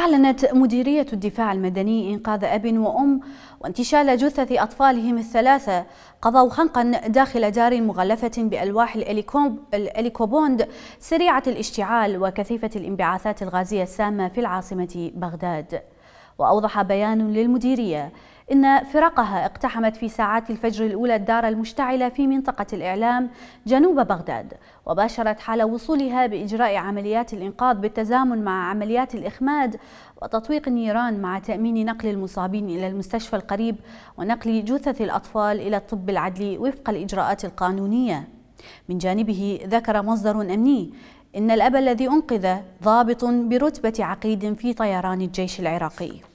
أعلنت مديرية الدفاع المدني إنقاذ أب وأم وانتشال جثث أطفالهم الثلاثة قضوا خنقا داخل دار مغلفة بألواح الإليكوبوند سريعة الاشتعال وكثيفة الانبعاثات الغازية السامة في العاصمة بغداد وأوضح بيان للمديرية إن فرقها اقتحمت في ساعات الفجر الأولى الدار المشتعلة في منطقة الإعلام جنوب بغداد وباشرت حال وصولها بإجراء عمليات الإنقاذ بالتزامن مع عمليات الإخماد وتطويق النيران مع تأمين نقل المصابين إلى المستشفى القريب ونقل جثث الأطفال إلى الطب العدلي وفق الإجراءات القانونية من جانبه ذكر مصدر أمني إن الأب الذي أنقذ ضابط برتبة عقيد في طيران الجيش العراقي